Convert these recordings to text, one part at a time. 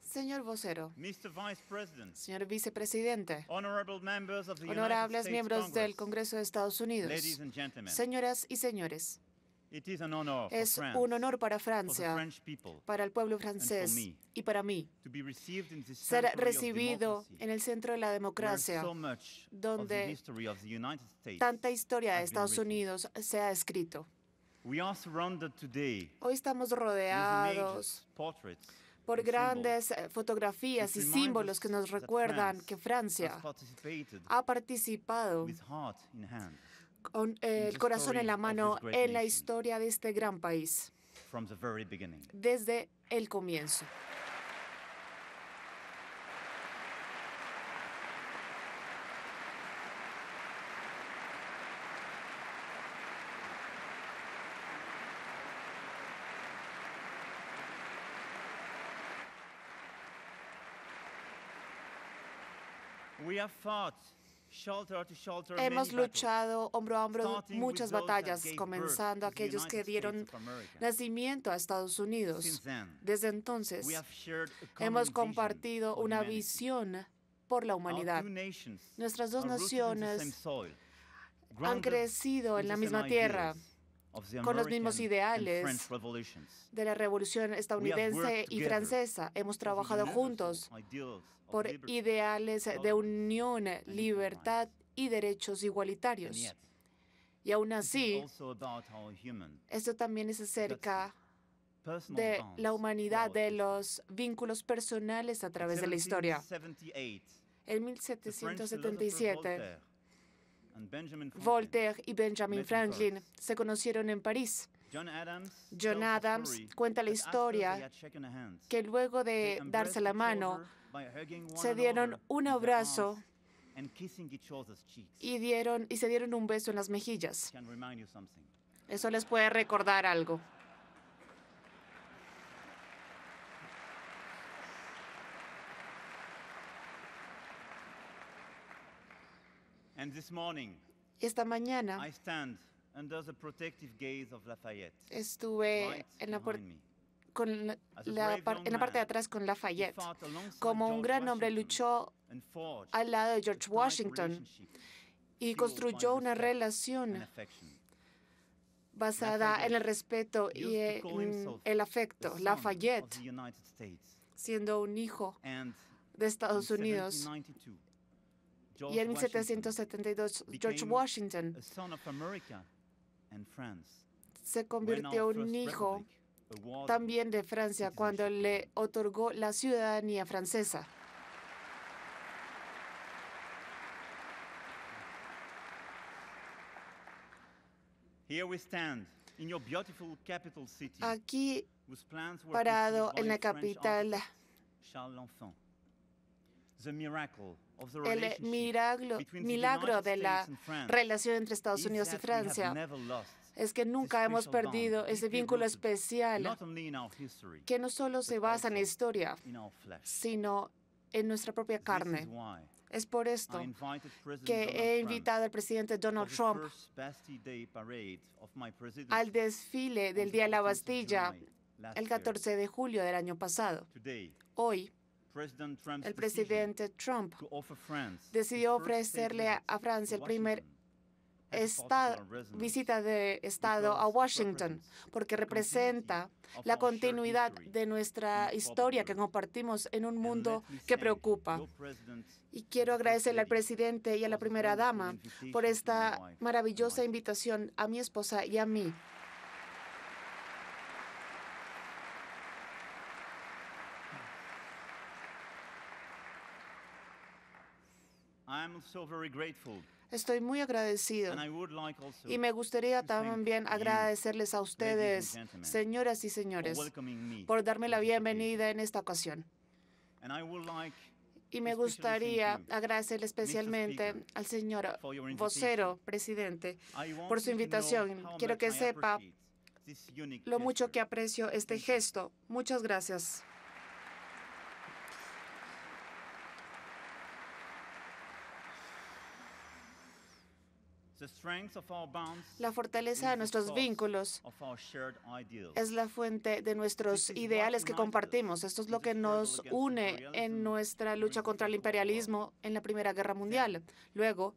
Señor vocero, señor vicepresidente, honorables miembros del Congreso de Estados Unidos, señoras y señores, es un honor para Francia, para el pueblo francés y para mí ser recibido en el centro de la democracia, donde tanta historia de Estados Unidos se ha escrito. Hoy estamos rodeados por grandes eh, fotografías y símbolos que nos recuerdan que Francia ha participado con eh, el corazón en la mano en la historia de este gran país desde el comienzo. Hemos luchado hombro a hombro muchas batallas, comenzando aquellos que dieron nacimiento a Estados Unidos. Desde entonces, hemos compartido una visión por la humanidad. Nuestras dos naciones han crecido en la misma tierra, con los mismos ideales de la revolución estadounidense y francesa. Hemos trabajado juntos por ideales de unión, libertad y derechos igualitarios. Y aún así, esto también es acerca de la humanidad, de los vínculos personales a través de la historia. En 1777, Voltaire y Benjamin Franklin se conocieron en París. John Adams cuenta la historia que luego de darse la mano, se dieron un abrazo y, dieron, y se dieron un beso en las mejillas. Eso les puede recordar algo. Esta mañana estuve en la en la parte de atrás con Lafayette. Como un gran hombre luchó al lado de George Washington y construyó una relación basada en el respeto y el afecto. Lafayette, siendo un hijo de Estados Unidos, y en 1772 George Washington se convirtió en un hijo también de Francia cuando le otorgó la ciudadanía francesa. Aquí, parado en la capital, el eh, milagro, de la relación entre Estados Unidos y Francia es que nunca hemos perdido ese vínculo especial que no solo se basa en la historia, sino en nuestra propia carne. Es por esto que he invitado al presidente Donald Trump al desfile del Día de la Bastilla el 14 de julio del año pasado. Hoy, el presidente Trump decidió ofrecerle a Francia el primer estado visita de Estado a Washington, porque representa la continuidad de nuestra historia que compartimos en un mundo que preocupa. Y quiero agradecerle al presidente y a la primera dama por esta maravillosa invitación a mi esposa y a mí. Estoy muy agradecido y me gustaría también agradecerles a ustedes, señoras y señores, por darme la bienvenida en esta ocasión. Y me gustaría agradecerle especialmente al señor vocero, presidente, por su invitación. Quiero que sepa lo mucho que aprecio este gesto. Muchas gracias. La fortaleza de nuestros vínculos es la fuente de nuestros ideales que compartimos. Esto es lo que nos une en nuestra lucha contra el imperialismo en la Primera Guerra Mundial. Luego,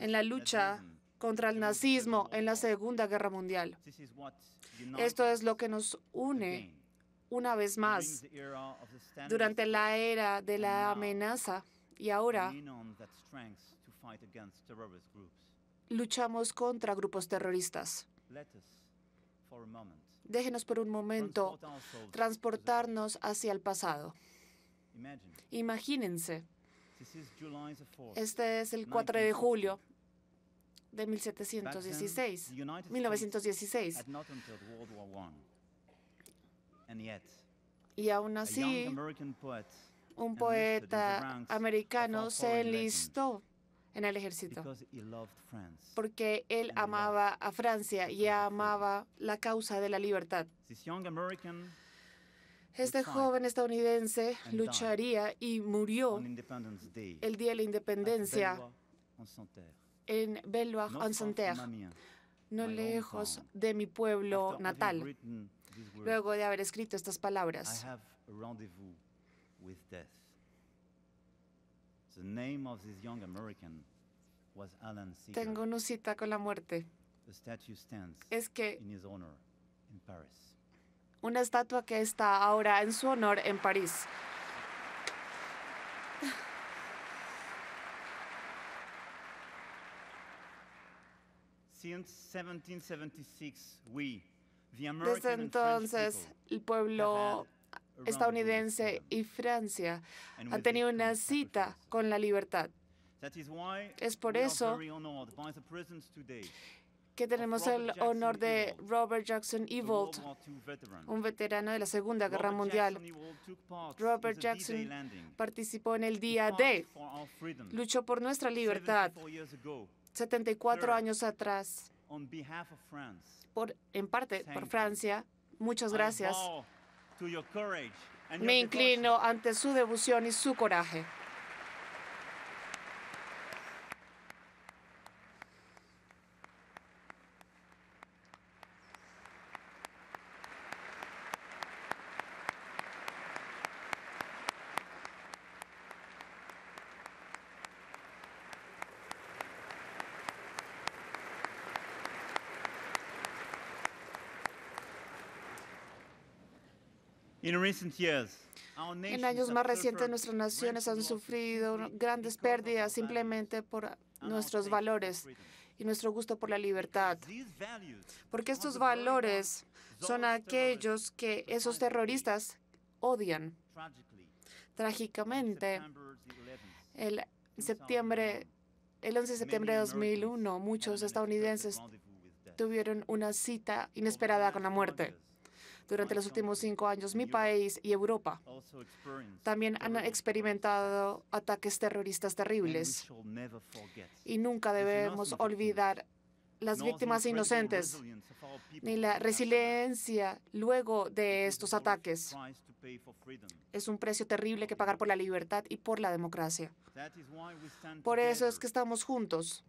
en la lucha contra el nazismo en la Segunda Guerra Mundial. Esto es lo que nos une una vez más durante la era de la amenaza y ahora luchamos contra grupos terroristas. Déjenos por un momento transportarnos hacia el pasado. Imagínense, este es el 4 de julio de 1716, 1916. Y aún así, un poeta americano se listó en el ejército, porque él amaba a Francia y amaba la causa de la libertad. Este joven estadounidense lucharía y murió el Día de la Independencia en belvoir en santerre no lejos de mi pueblo natal, luego de haber escrito estas palabras. Tengo una cita con la muerte. Es que una estatua que está ahora en su honor en París. Desde entonces, el pueblo estadounidense y Francia han tenido una cita con la libertad. Es por eso que tenemos el honor de Robert Jackson Ewald, un veterano de la Segunda Guerra Mundial. Robert Jackson participó en el Día D, luchó por nuestra libertad 74 años atrás, por, en parte por Francia. Muchas gracias. Me inclino ante su devoción y su coraje. En años más recientes nuestras naciones han sufrido grandes pérdidas simplemente por nuestros valores y nuestro gusto por la libertad. Porque estos valores son aquellos que esos terroristas odian. Trágicamente, el, 11 de septiembre de 2001, muchos estadounidenses tuvieron una cita inesperada con la muerte durante los últimos cinco años, mi país y Europa también han experimentado ataques terroristas terribles y nunca debemos olvidar las víctimas inocentes ni la resiliencia luego de estos ataques. Es un precio terrible que pagar por la libertad y por la democracia. Por eso es que estamos juntos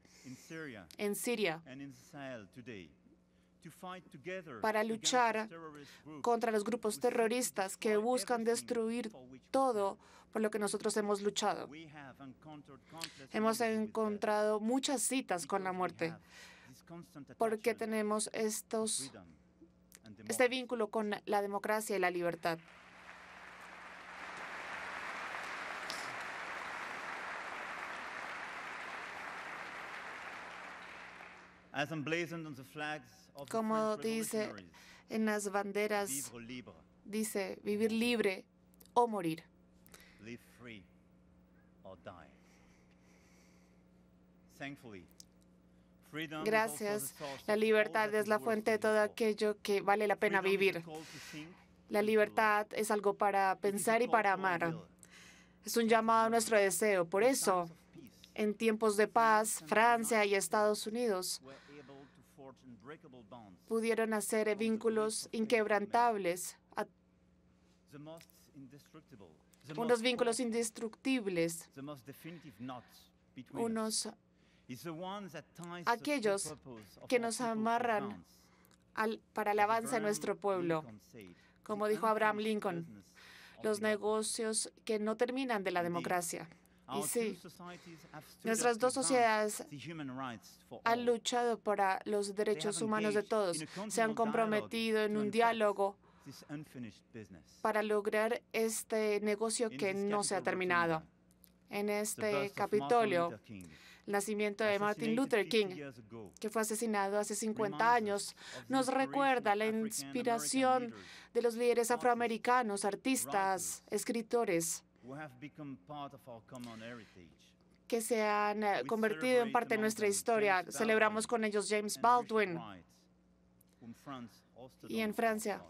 en Siria para luchar contra los grupos terroristas que buscan destruir todo por lo que nosotros hemos luchado. Hemos encontrado muchas citas con la muerte porque tenemos estos, este vínculo con la democracia y la libertad. Como dice en las banderas, dice vivir libre o morir. Gracias. La libertad es la fuente de todo aquello que vale la pena vivir. La libertad es algo para pensar y para amar. Es un llamado a nuestro deseo. Por eso, en tiempos de paz, Francia y Estados Unidos pudieron hacer vínculos inquebrantables, unos vínculos indestructibles, unos aquellos que nos amarran para el avance de nuestro pueblo. Como dijo Abraham Lincoln, los negocios que no terminan de la democracia. Y sí, nuestras dos sociedades han luchado por ah, los derechos humanos de todos, se han comprometido en un diálogo para lograr este negocio que no se ha terminado. En este Capitolio, el nacimiento de Martin Luther King, que fue asesinado hace 50 años, nos recuerda la inspiración de los líderes afroamericanos, artistas, escritores que se han eh, convertido en parte de nuestra historia. Celebramos con ellos James Baldwin y en Francia.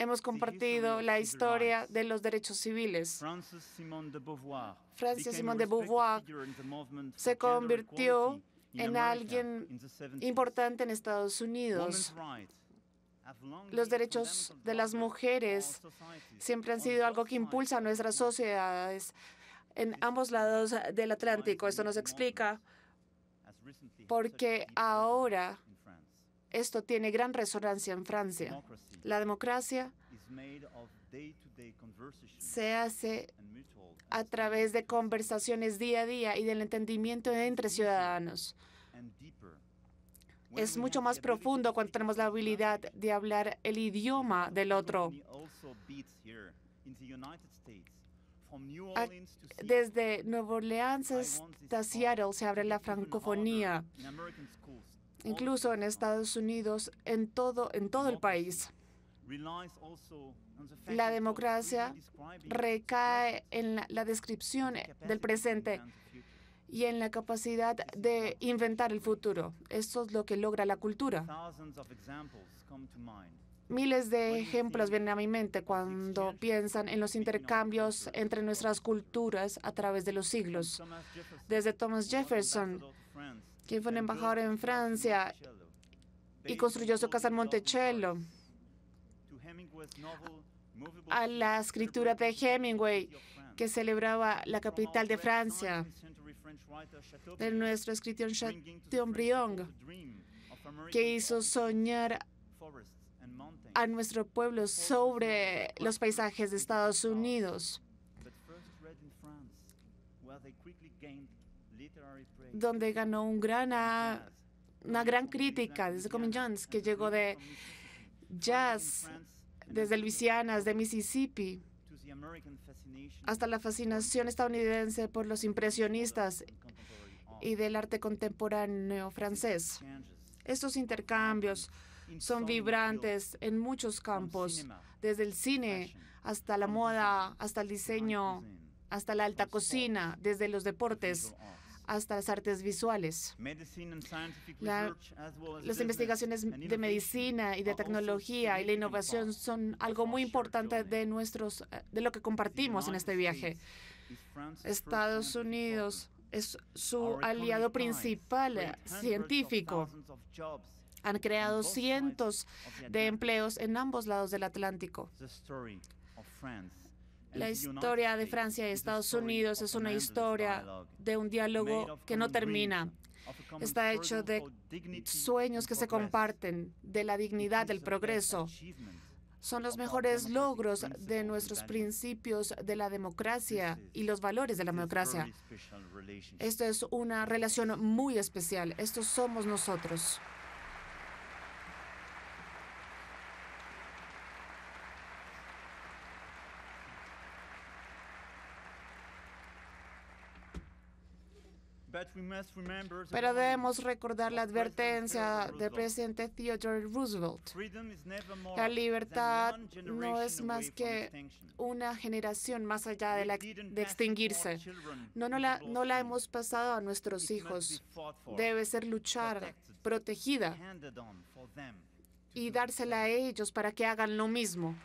Hemos compartido la historia de los derechos civiles. Francis Simon de Beauvoir se convirtió en alguien importante en Estados Unidos. Los derechos de las mujeres siempre han sido algo que impulsa nuestras sociedades en ambos lados del Atlántico. Esto nos explica por qué ahora esto tiene gran resonancia en Francia. La democracia se hace a través de conversaciones día a día y del entendimiento entre ciudadanos es mucho más profundo cuando tenemos la habilidad de hablar el idioma del otro. Ah, desde Nueva Orleans hasta Seattle se abre la francofonía, incluso en Estados Unidos, en todo, en todo el país. La democracia recae en la descripción del presente y en la capacidad de inventar el futuro. Esto es lo que logra la cultura. Miles de ejemplos vienen a mi mente cuando piensan en los intercambios entre nuestras culturas a través de los siglos. Desde Thomas Jefferson, quien fue un embajador en Francia y construyó su casa en Monticello, a la escritura de Hemingway, que celebraba la capital de Francia, de nuestro escritor Chateaubriand, que hizo soñar a nuestro pueblo sobre los paisajes de Estados Unidos, donde ganó una gran crítica desde Common Jones, que llegó de jazz, desde Luisiana, de Mississippi, hasta la fascinación estadounidense por los impresionistas y del arte contemporáneo francés. Estos intercambios son vibrantes en muchos campos, desde el cine hasta la moda, hasta el diseño, hasta la alta cocina, desde los deportes hasta las artes visuales. las investigaciones de medicina y de tecnología y la innovación son algo muy importante de, nuestros, eh, de lo que compartimos en este viaje. Estados Unidos es su aliado principal eh, científico. Han creado cientos de empleos en ambos lados del Atlántico. La historia de Francia y Estados Unidos es una historia de un diálogo que no termina. Está hecho de sueños que se comparten, de la dignidad del progreso. Son los mejores logros de nuestros principios de la democracia y los valores de la democracia. Esto es una relación muy especial. Estos somos nosotros. Pero debemos recordar la advertencia del presidente Theodore Roosevelt. La libertad no es más que una generación más allá de, la, extinguirse. No, no la hemos pasado a nuestros hijos. Debe ser luchar, protegida y dársela a ellos para que hagan lo mismo.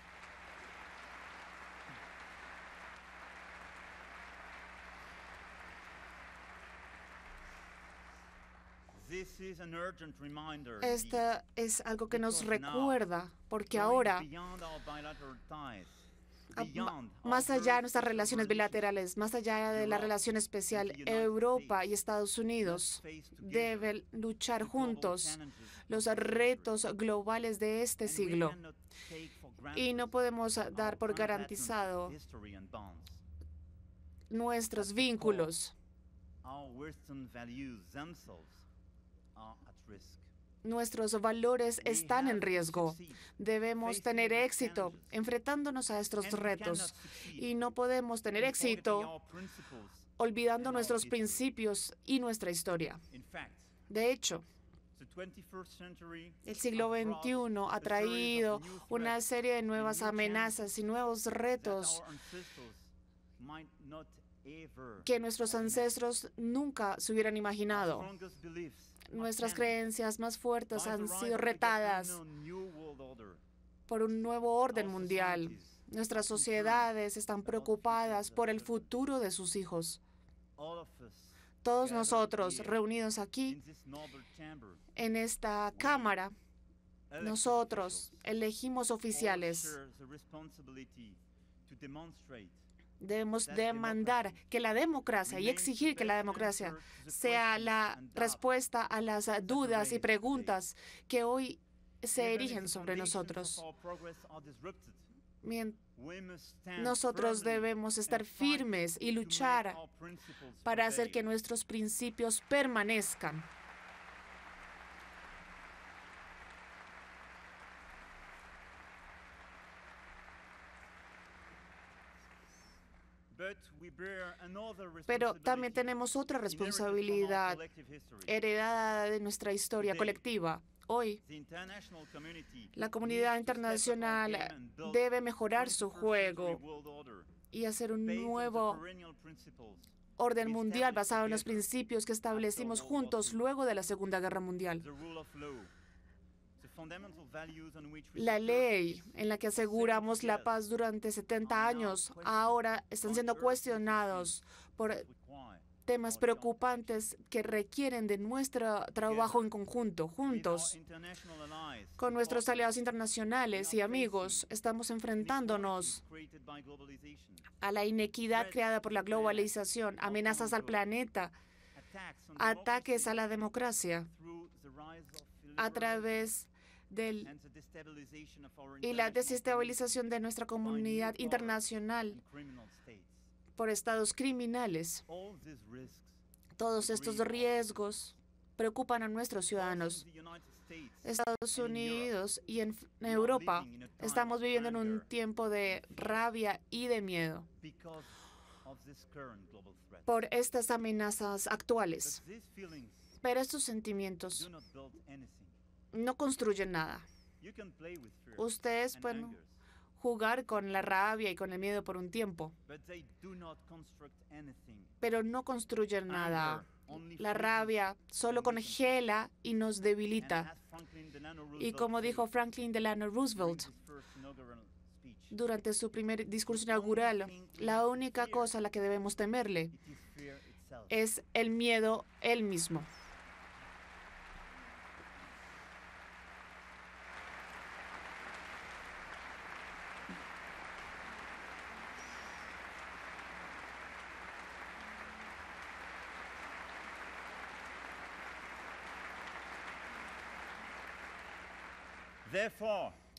Esto es algo que nos recuerda, porque ahora, ah, más allá de nuestras relaciones bilaterales, más allá de la relación especial, Europa y Estados Unidos deben luchar juntos los retos globales de este siglo. Y no podemos dar por garantizado nuestros vínculos Nuestros valores están en riesgo. Debemos tener éxito enfrentándonos a estos retos y no podemos tener éxito olvidando nuestros principios y nuestra historia. De hecho, el siglo XXI ha traído una serie de nuevas amenazas y nuevos retos que nuestros ancestros nunca se hubieran imaginado. Nuestras creencias más fuertes han sido retadas por un nuevo orden mundial. Nuestras sociedades están preocupadas por el futuro de sus hijos. Todos nosotros reunidos aquí, en esta cámara, nosotros elegimos oficiales Debemos demandar que la democracia y exigir que la democracia sea la respuesta a las uh, dudas y preguntas que hoy se erigen sobre nosotros. Nosotros debemos estar firmes y luchar para hacer que nuestros principios permanezcan. Pero también tenemos otra responsabilidad heredada de nuestra historia colectiva. Hoy, la comunidad internacional debe mejorar su juego y hacer un nuevo orden mundial basado en los principios que establecimos juntos luego de la Segunda Guerra Mundial. La ley en la que aseguramos la paz durante 70 años ahora están siendo cuestionados por temas preocupantes que requieren de nuestro trabajo en conjunto, juntos. Con nuestros aliados internacionales y amigos, estamos enfrentándonos a la inequidad creada por la globalización, amenazas al planeta, ataques a la democracia a través y la desestabilización de nuestra comunidad internacional por estados criminales. Todos estos riesgos preocupan a nuestros ciudadanos. Estados Unidos y en Europa estamos viviendo en un tiempo de rabia y de miedo por estas amenazas actuales. Pero estos sentimientos no construyen nada. Ustedes pueden jugar con la rabia y con el miedo por un tiempo, pero no construyen nada. La rabia solo congela y nos debilita. Y como dijo Franklin Delano Roosevelt durante su primer discurso inaugural, la única cosa a la que debemos temerle es el miedo él mismo.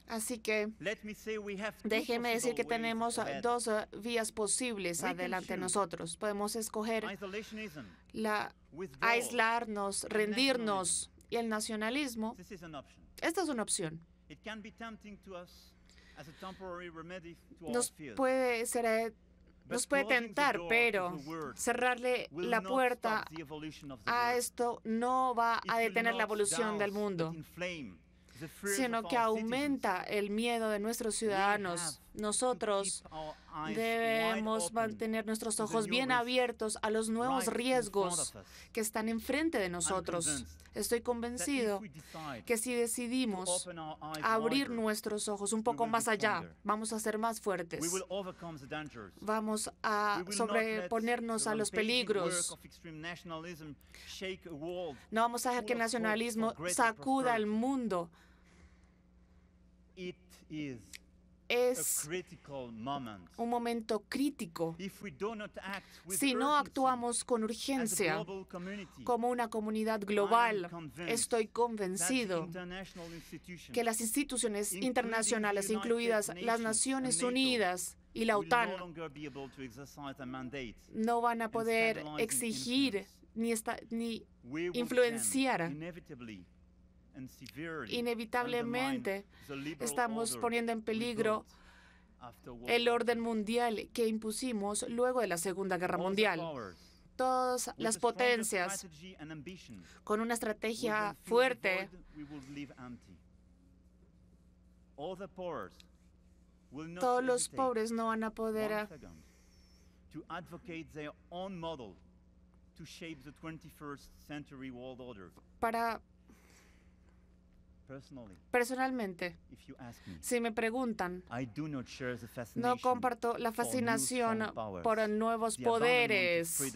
Así que déjeme decir que tenemos dos eh, vías posibles adelante nosotros. Podemos escoger la, aislarnos, rendirnos y el nacionalismo. Esta es una opción. Eh, nos puede ser nos puede tentar, pero cerrarle la puerta a esto no va a detener la evolución del mundo sino que aumenta el miedo de nuestros ciudadanos. Nosotros debemos mantener nuestros ojos bien abiertos a los nuevos riesgos que están enfrente de nosotros. Estoy convencido que si decidimos abrir nuestros ojos un poco más allá, vamos a ser más fuertes. Vamos a sobreponernos a los peligros. No vamos a dejar que el nacionalismo sacuda al mundo es un momento crítico si no actuamos con urgencia como una comunidad global. Estoy convencido que las instituciones internacionales, incluidas las Naciones Unidas, y la OTAN no van a poder exigir ni, ni influenciar inevitablemente estamos poniendo en peligro el orden mundial que impusimos luego de la Segunda Guerra Mundial. Todas las potencias, con una estrategia fuerte, todos los pobres no van a poder para Personalmente, si me preguntan, no comparto la fascinación por nuevos poderes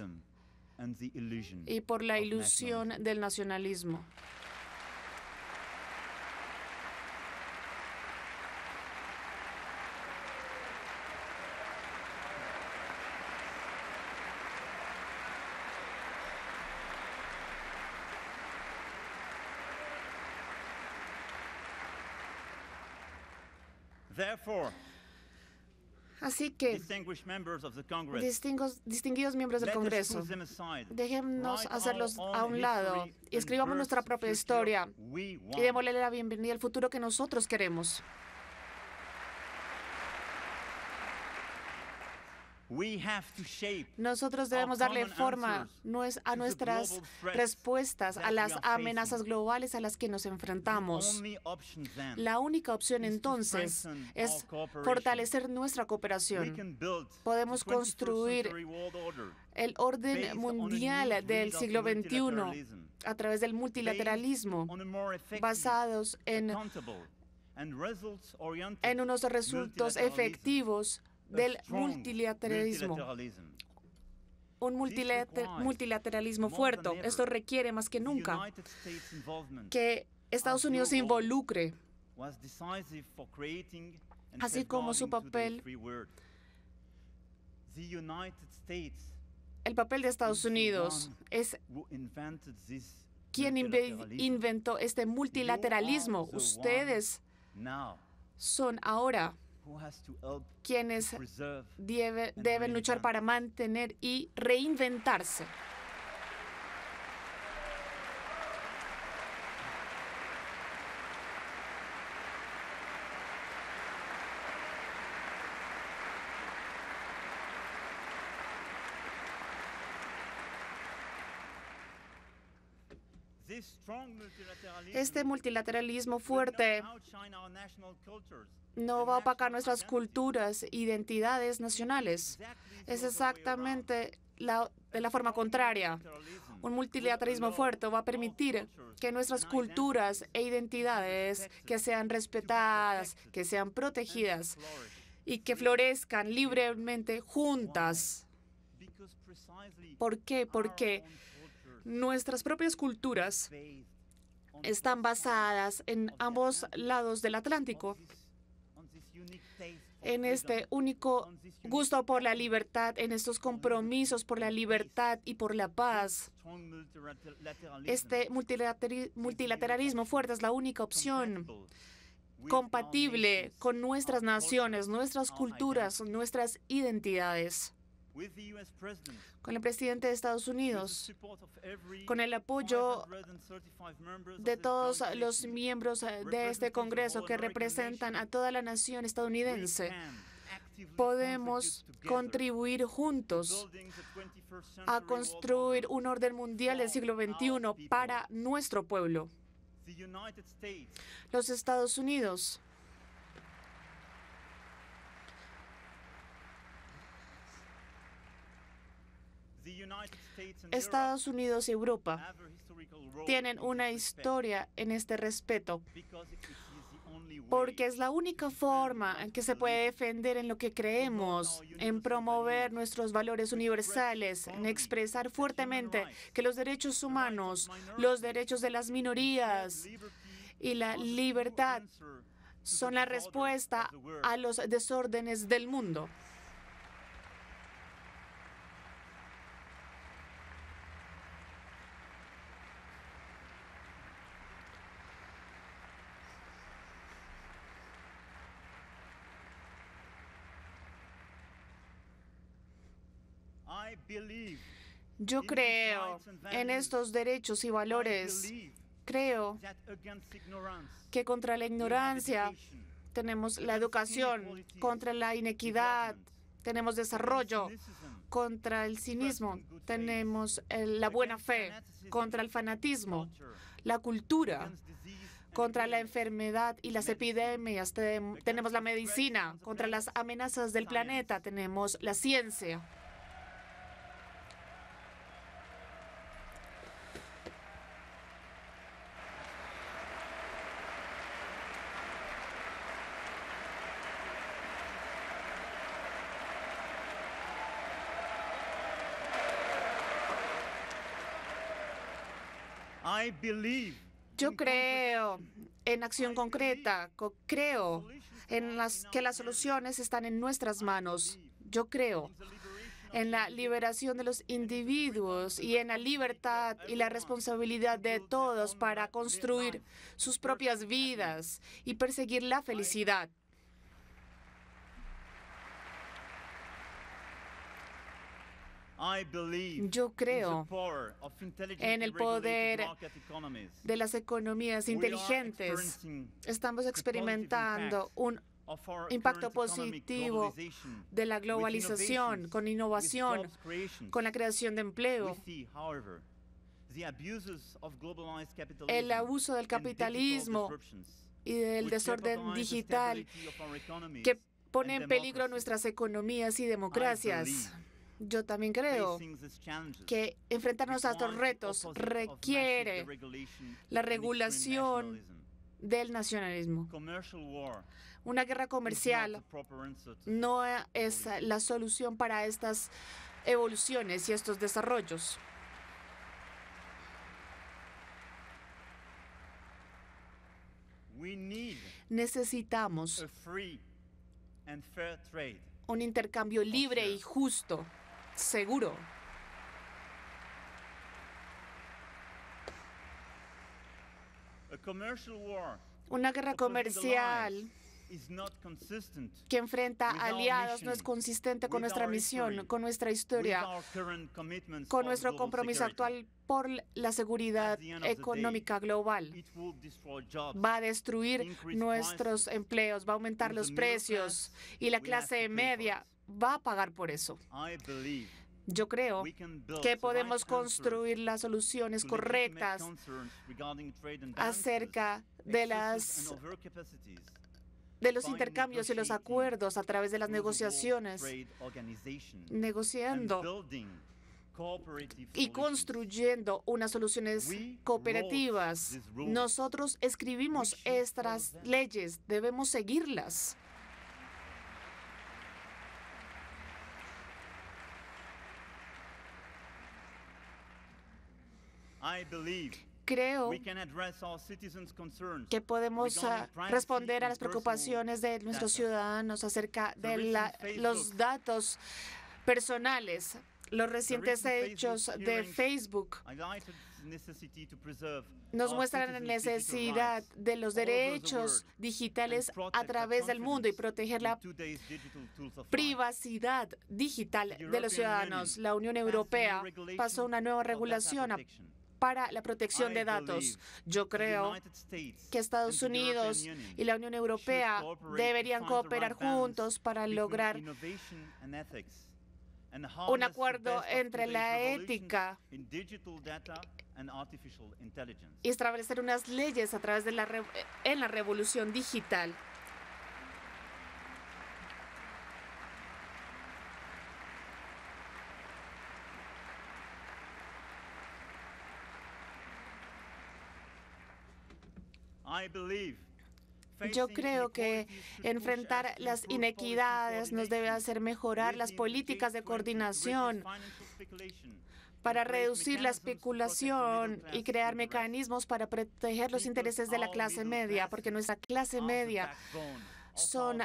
y por la ilusión del nacionalismo. Así que, distinguidos miembros del Congreso, déjenos hacerlos a un lado y escribamos nuestra propia historia y démosle la bienvenida al futuro que nosotros queremos. Nosotros debemos darle forma a nuestras respuestas a las amenazas globales a las que nos enfrentamos. La única opción entonces es fortalecer nuestra cooperación. Podemos construir el orden mundial del siglo XXI a través del multilateralismo basados en en unos resultados efectivos del multilateralismo. Un multilateralismo fuerte. Esto requiere más que nunca que Estados Unidos se involucre, así como su papel el papel de Estados Unidos es quien inventó este multilateralismo. Ustedes son ahora quienes deben luchar para mantener y reinventarse. Este multilateralismo fuerte no va a opacar nuestras culturas, identidades nacionales. Es exactamente la, de la forma contraria. Un multilateralismo fuerte va a permitir que nuestras culturas e identidades que sean respetadas, que sean protegidas y que florezcan libremente juntas. ¿Por qué? Porque nuestras propias culturas están basadas en ambos lados del Atlántico en este único gusto por la libertad, en estos compromisos por la libertad y por la paz. Este multilateralismo fuerte es la única opción compatible con nuestras naciones, nuestras culturas, nuestras identidades con el presidente de Estados Unidos, con el apoyo de todos los miembros eh, de este Congreso que representan a toda la nación estadounidense podemos contribuir juntos a construir un orden mundial del siglo XXI para nuestro pueblo. Los Estados Unidos Estados Unidos y Europa tienen una historia en este respeto, porque es la única forma en que se puede defender en lo que creemos, en promover nuestros valores universales, en expresar fuertemente que los derechos humanos, los derechos de las minorías y la libertad son la respuesta a los desórdenes del mundo. Yo creo en estos derechos y valores. Creo que contra la ignorancia tenemos la educación, contra la inequidad tenemos desarrollo, contra el cinismo tenemos la buena fe, contra el fanatismo, la cultura, contra la enfermedad y las epidemias tenemos la medicina, contra las amenazas del planeta tenemos la ciencia. Yo creo en acción concreta, creo en las que las soluciones están en nuestras manos. Yo creo en la liberación de los individuos y en la libertad y la responsabilidad de todos para construir sus propias vidas y perseguir la felicidad. Yo creo en el poder de las economías inteligentes. Estamos experimentando un impacto positivo de la globalización con innovación, con la creación de empleo. El abuso del capitalismo y del desorden digital que pone en peligro nuestras economías y democracias. Yo también creo que enfrentarnos a estos retos requiere la regulación del nacionalismo. Una guerra comercial no es la solución para estas evoluciones y estos desarrollos. Necesitamos un intercambio libre y justo seguro. Una guerra comercial que enfrenta aliados no es consistente con nuestra misión, con nuestra historia, con nuestro compromiso actual por la seguridad económica global. Va a destruir nuestros empleos, va a aumentar los precios y la clase media va a pagar por eso. Yo creo que podemos construir las soluciones correctas acerca de las de los intercambios y los acuerdos a través de las negociaciones, negociando y construyendo unas soluciones cooperativas. Nosotros escribimos estas leyes, debemos seguirlas. Creo que podemos responder a las preocupaciones de nuestros ciudadanos acerca de los datos personales, los recientes hechos de Facebook nos muestran la necesidad de los derechos digitales a través del mundo y proteger la privacidad digital de los ciudadanos. La Unión Europea pasó una nueva regulación para la protección de datos. Yo creo que Estados Unidos y la Unión Europea deberían cooperar juntos para lograr un acuerdo entre la ética y establecer unas leyes a través de la en la revolución digital. Yo creo que enfrentar las inequidades nos debe hacer mejorar las políticas de coordinación para reducir la especulación y crear mecanismos para proteger los intereses de la clase media, porque nuestra clase media son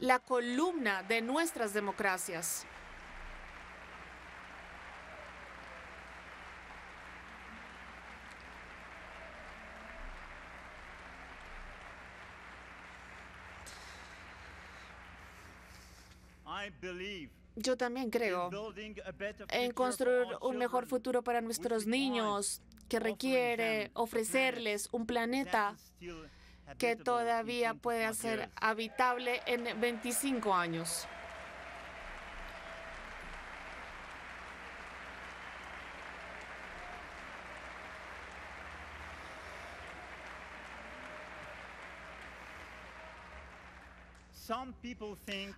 la columna de nuestras democracias. Yo también creo en construir un mejor futuro para nuestros niños, que requiere ofrecerles un planeta que todavía puede ser habitable en 25 años.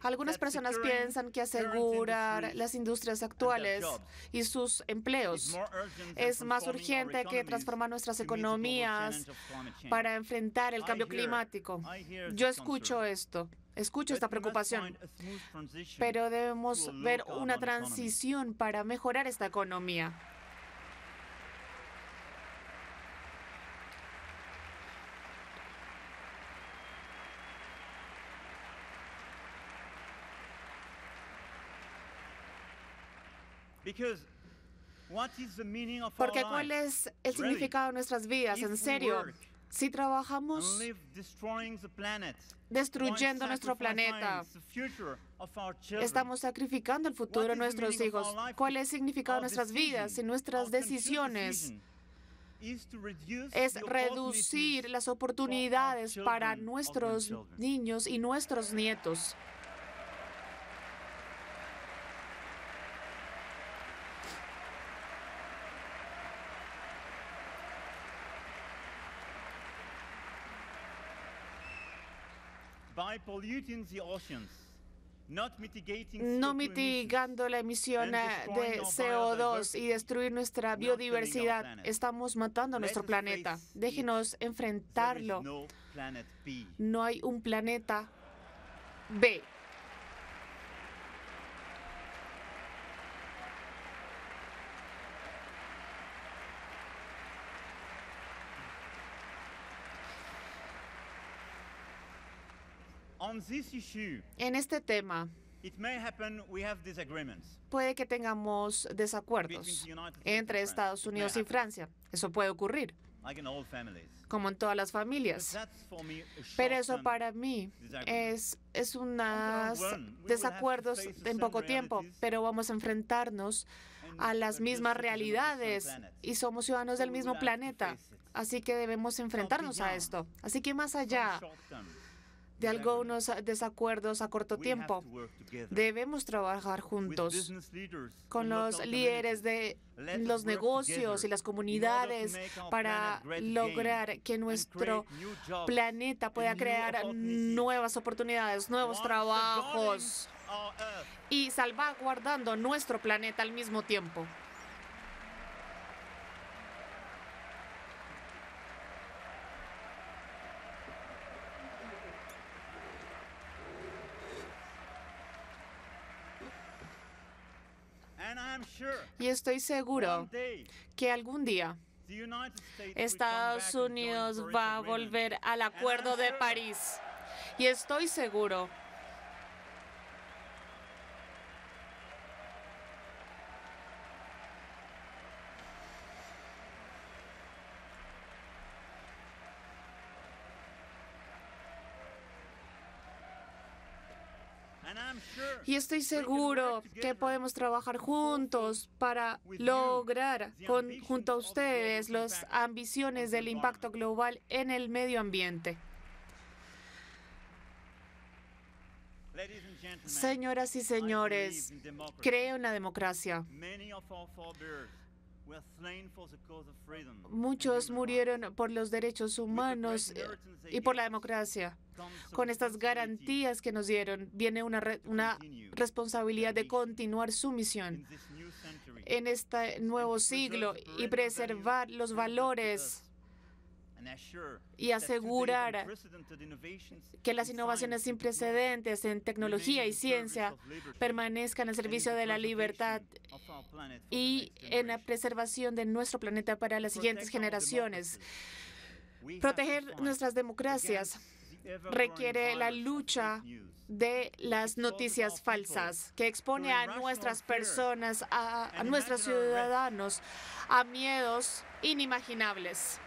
Algunas personas piensan que asegurar las industrias actuales y sus empleos es más urgente que transformar nuestras economías para enfrentar el cambio climático. Yo escucho esto. Escucho esta preocupación, pero debemos ver una transición para mejorar esta economía. Porque cuál es el significado de nuestras vidas, en serio. Si trabajamos destruyendo nuestro planeta, estamos sacrificando el futuro de nuestros hijos. ¿Cuál es el significado de nuestras vidas y nuestras decisiones? es reducir las oportunidades para nuestros niños y nuestros nietos. no mitigando la emisión eh, de CO2 y destruir nuestra biodiversidad. Estamos matando a nuestro planeta. Déjenos enfrentarlo. No hay un planeta B. en este tema, Puede que tengamos desacuerdos entre Estados Unidos y Francia. Eso puede ocurrir, como en todas las familias. Pero eso para mí es, es unos desacuerdos en poco tiempo, pero vamos a enfrentarnos a las mismas realidades y somos ciudadanos del mismo planeta. Así que debemos enfrentarnos a esto. Así que más allá de algunos desacuerdos a corto tiempo. Debemos trabajar juntos con los líderes de los negocios y las comunidades para lograr que nuestro planeta pueda crear nuevas oportunidades, nuevos trabajos y salvaguardando nuestro planeta al mismo tiempo. Y estoy seguro que algún día Estados Unidos va a volver al Acuerdo de París. Y estoy seguro Y estoy seguro que podemos trabajar juntos para lograr junto a ustedes las ambiciones del impacto global en el medio ambiente. Señoras y señores, creo en la democracia. Muchos murieron por los derechos humanos eh, y por la democracia. Con estas garantías que nos dieron, viene una, responsabilidad de continuar su misión en este nuevo siglo y preservar los valores y asegurar que las innovaciones sin precedentes en tecnología y ciencia permanezcan al servicio de la libertad y en la preservación de nuestro planeta para las siguientes generaciones. Proteger nuestras democracias requiere la lucha de las noticias falsas, que expone a nuestras personas, a, a nuestros ciudadanos, a miedos inimaginables.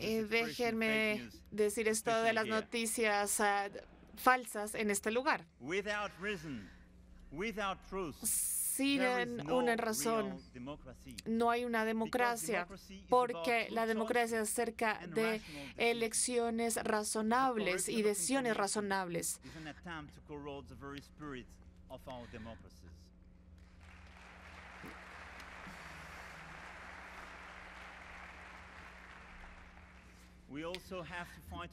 Eh, déjenme decir esto de las noticias ah, falsas en este lugar. Sin una razón, no hay una democracia, porque la democracia es acerca de elecciones razonables y decisiones razonables.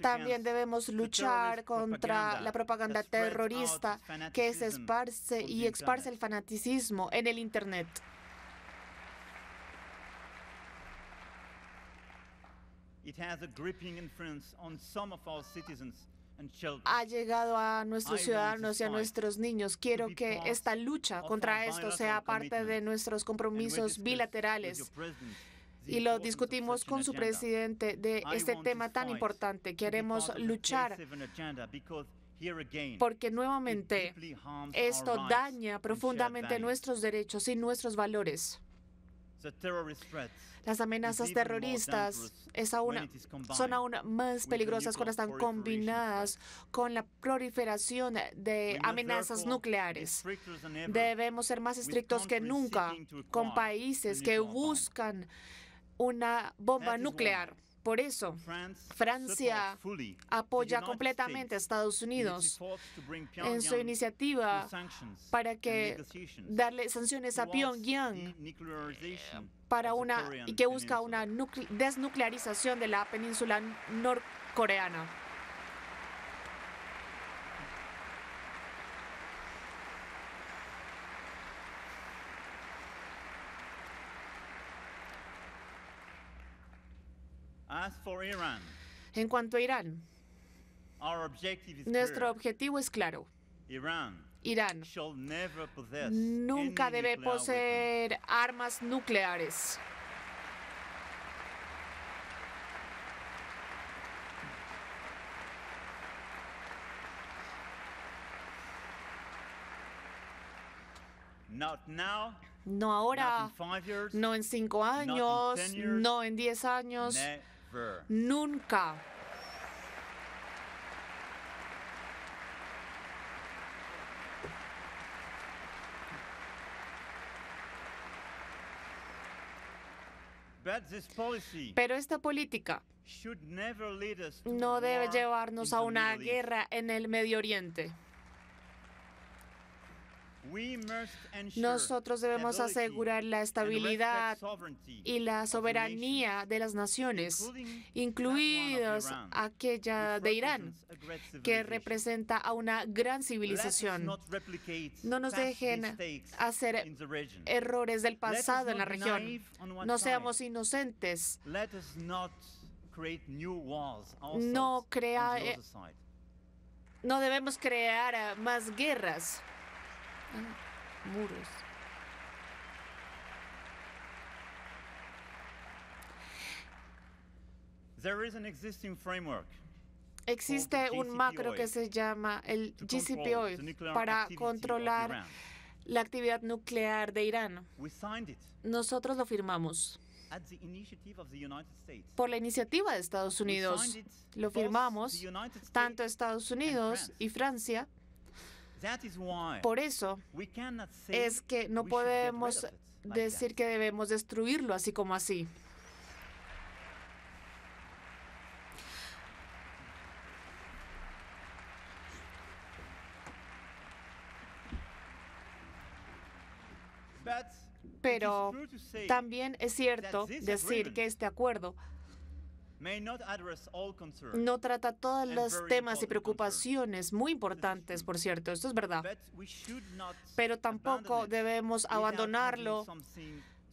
También debemos luchar contra la propaganda terrorista que se esparce y esparce el fanaticismo en el Internet. Ha llegado a nuestros ciudadanos y a nuestros niños. Quiero que esta lucha contra esto sea parte de nuestros compromisos bilaterales y lo discutimos con su presidente de este tema tan importante. Queremos luchar porque nuevamente esto daña profundamente nuestros derechos y nuestros valores. Las amenazas terroristas es aún, son aún más peligrosas cuando están combinadas con la proliferación de amenazas nucleares. Debemos ser más estrictos que nunca con países que buscan una bomba nuclear. Por eso, Francia apoya completamente a Estados Unidos en su iniciativa para que darle sanciones a Pyongyang para una y que busca una desnuclearización de la península norcoreana. En cuanto a Irán, nuestro objetivo es claro. Irán nunca debe poseer armas nucleares. No ahora, no en cinco años, no en diez años, Nunca. Pero esta política no debe llevarnos a una guerra en el Medio Oriente. Nosotros debemos asegurar la estabilidad y la soberanía de las naciones, incluidas aquella de Irán, que representa a una gran civilización. No nos dejen hacer errores del pasado en la región. No seamos inocentes. No crea, e no debemos crear ah, más guerras muros. Existe un macro que se llama el GCPOI para controlar la actividad nuclear de Irán. Nosotros lo firmamos por la iniciativa de Estados Unidos. Lo firmamos tanto Estados Unidos y Francia por eso es que no podemos decir que debemos destruirlo así como así. Pero también es cierto decir que este acuerdo no trata todos los temas y preocupaciones, muy importantes, por cierto, esto es verdad. Pero tampoco debemos abandonarlo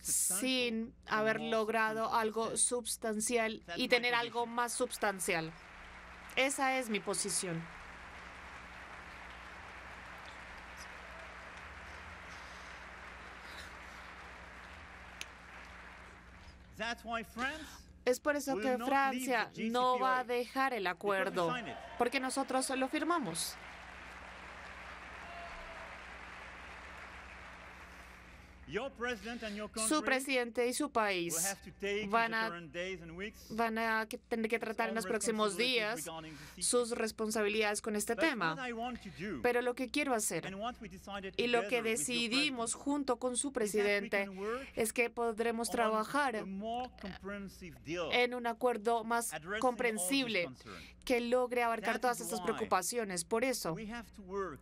sin haber logrado algo sustancial y tener algo más sustancial. Esa es mi posición. Es por eso que Francia no va a dejar el acuerdo, porque nosotros lo firmamos. su presidente y su país van a, van a tener que tratar en los próximos días sus responsabilidades con este tema. Pero lo que quiero hacer y lo que decidimos junto con su presidente es que podremos trabajar en un acuerdo más comprensible que logre abarcar todas estas preocupaciones. Por eso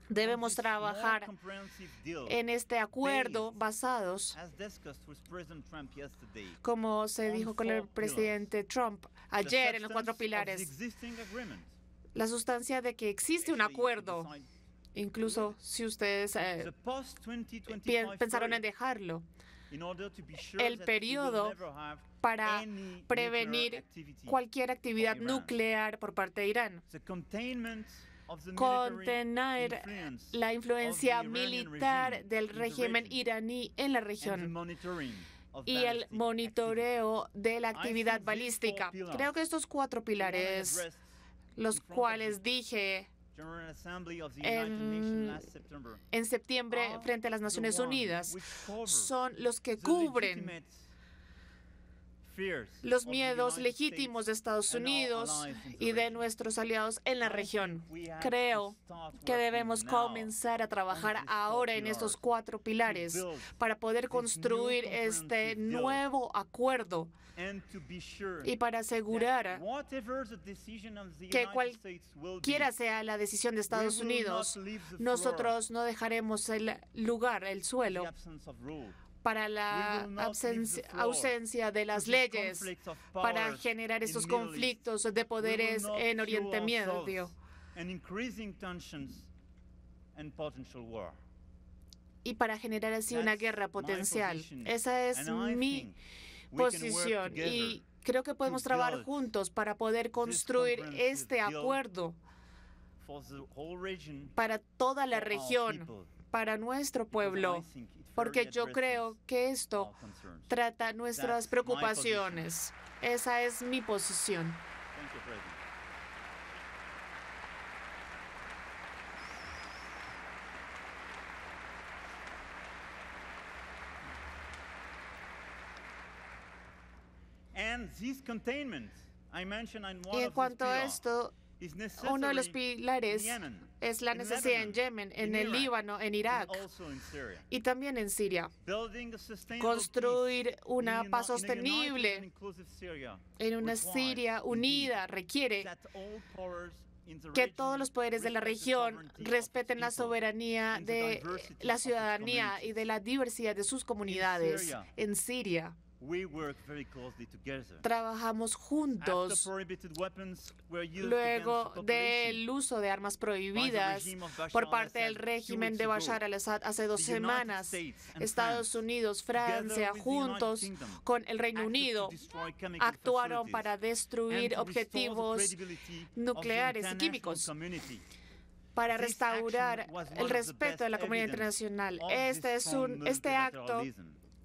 debemos trabajar en este acuerdo basado como se dijo con el presidente Trump ayer en los cuatro pilares, la sustancia de que existe un acuerdo, incluso si ustedes eh, pensaron en dejarlo el periodo para prevenir cualquier actividad nuclear por parte de Irán contener la influencia militar del régimen iraní en la región y el monitoreo de la actividad balística. Creo que estos cuatro pilares, los cuales dije en, septiembre frente a las Naciones Unidas, son los que cubren los miedos legítimos de Estados Unidos y de nuestros aliados en la región. Creo que debemos comenzar a trabajar ahora en estos cuatro pilares para poder construir este nuevo acuerdo y para asegurar que cualquiera sea la decisión de Estados Unidos, nosotros no dejaremos el lugar, el suelo para la ausencia, de las leyes, para generar estos conflictos de poderes en Oriente Medio y para generar así una guerra potencial. Esa es mi posición y creo que podemos trabajar juntos para poder construir este acuerdo para toda la región, para nuestro pueblo porque yo creo que esto trata nuestras preocupaciones. Esa es mi posición. Y en cuanto a esto, uno de los pilares es la necesidad en Yemen, en el Líbano, en Irak y también en Siria. Construir una paz sostenible en una Siria unida requiere que todos los poderes de la región respeten la soberanía de la ciudadanía y de la diversidad de sus comunidades en Siria. Trabajamos juntos. Luego del uso de armas prohibidas por parte del régimen de Bashar al-Assad hace dos semanas, Estados Unidos, Francia, juntos con el Reino Unido, actuaron para destruir objetivos nucleares y químicos para restaurar el respeto de la comunidad internacional. Este, es un, este acto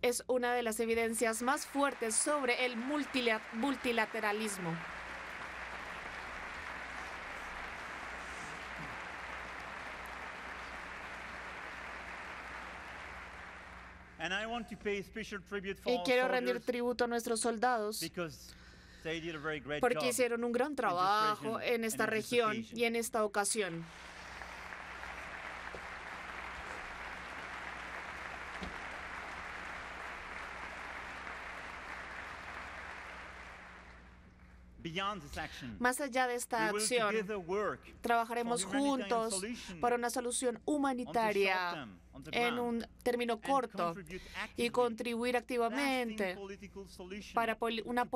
es una de las evidencias más fuertes sobre el multilateralismo. Y quiero rendir tributo a nuestros soldados porque hicieron un gran trabajo en esta región y en esta ocasión. Más allá de esta acción, trabajaremos juntos para una solución humanitaria en un término corto y contribuir activamente para una,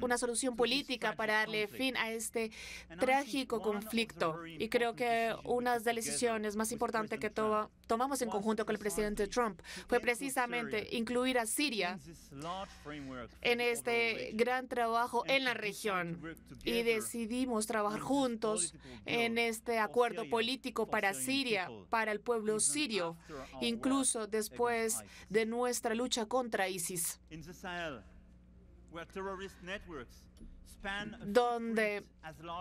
una solución política para darle fin a este trágico conflicto. Y creo que una de las decisiones más importantes que todo tomamos en conjunto con el presidente Trump fue precisamente incluir a Siria este en este gran trabajo en la región y decidimos trabajar juntos en este acuerdo político para Siria, para el pueblo sirio, incluso después de nuestra lucha contra ISIS donde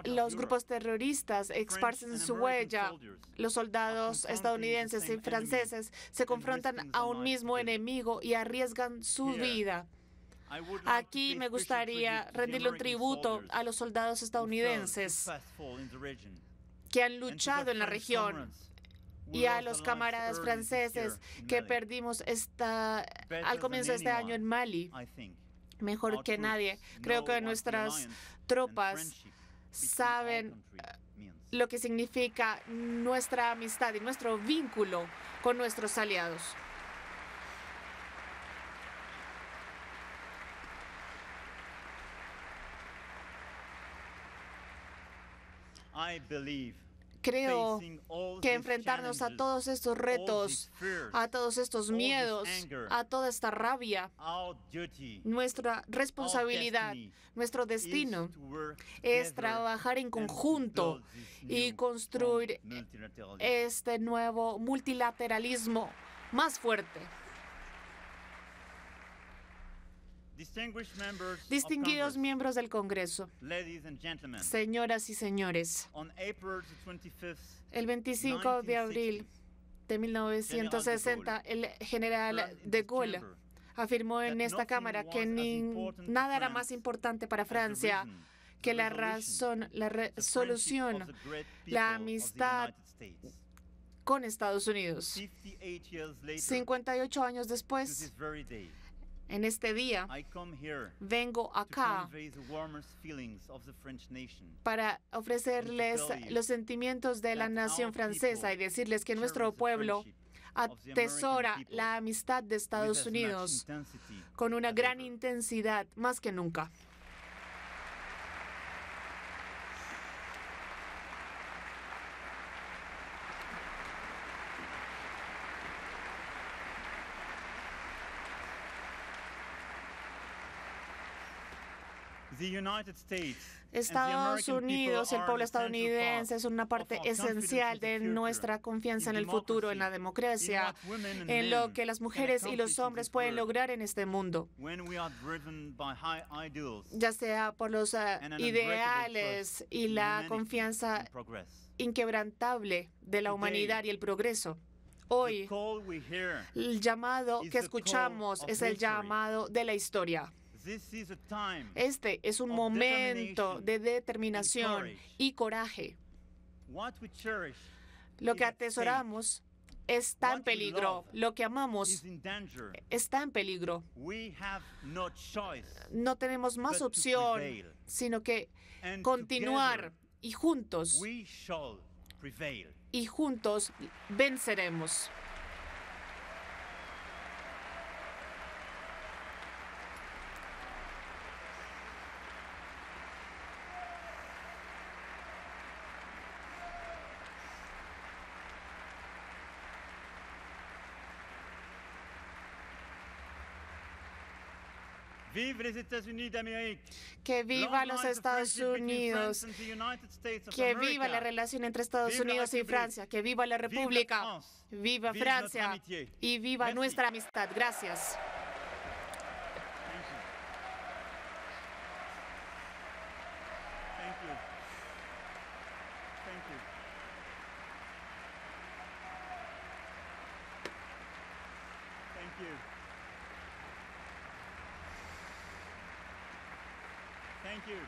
los grupos terroristas esparcen su huella. Los soldados estadounidenses y franceses se confrontan a un mismo enemigo y arriesgan su vida. Aquí me gustaría rendirle un tributo a los soldados estadounidenses que han luchado en la región y a los camaradas franceses que perdimos al comienzo de este año en Mali mejor que nadie. Creo que nuestras tropas saben eh, lo que significa nuestra amistad y nuestro vínculo con nuestros aliados. Creo que enfrentarnos a todos estos retos, a todos estos miedos, a toda esta rabia, nuestra responsabilidad, nuestro destino es trabajar en conjunto y construir este nuevo multilateralismo más fuerte. Distinguidos miembros del Congreso, señoras y señores, el 25 de abril de 1960, el general de Gaulle afirmó en esta Cámara que nada era más importante para Francia que la razón, la resolución, la amistad con Estados Unidos. 58 años después en este día vengo acá para ofrecerles los sentimientos de la nación francesa y decirles que nuestro pueblo atesora la amistad de Estados Unidos con una gran intensidad más que nunca. Estados Unidos, y el pueblo estadounidense es una parte esencial de nuestra confianza en el futuro, en la democracia, en lo que las mujeres y los hombres pueden lograr en este mundo, ya sea por los ah, ideales y la confianza inquebrantable de la humanidad y el progreso. Hoy, el llamado que escuchamos es el llamado de la historia. Este es un momento de determinación y coraje. Lo que atesoramos está en peligro. Lo que amamos está en peligro. No tenemos más opción, sino que continuar y juntos, y juntos venceremos. Que viva los Estados Unidos. Que viva la relación entre Estados Unidos y Francia. Que viva la República. Viva Francia. Y viva nuestra amistad. Gracias.